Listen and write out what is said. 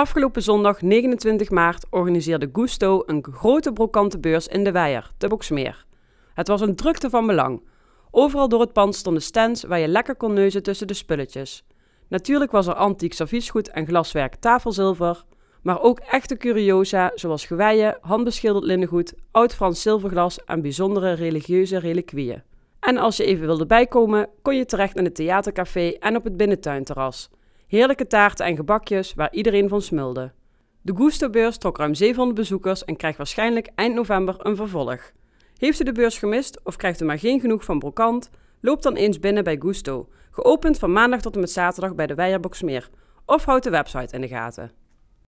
Afgelopen zondag 29 maart organiseerde Gusto een grote brokante beurs in de Weijer, te Boksmeer. Het was een drukte van belang. Overal door het pand stonden stands waar je lekker kon neuzen tussen de spulletjes. Natuurlijk was er antiek serviesgoed en glaswerk tafelzilver, maar ook echte curiosa zoals geweien, handbeschilderd linnengoed, oud-Frans zilverglas en bijzondere religieuze reliquieën. En als je even wilde bijkomen, kon je terecht in het theatercafé en op het binnentuinterras. Heerlijke taarten en gebakjes waar iedereen van smulde. De Gusto-beurs trok ruim 700 bezoekers en krijgt waarschijnlijk eind november een vervolg. Heeft u de beurs gemist of krijgt u maar geen genoeg van Brokant? Loop dan eens binnen bij Gusto, geopend van maandag tot en met zaterdag bij de Meer, Of houd de website in de gaten.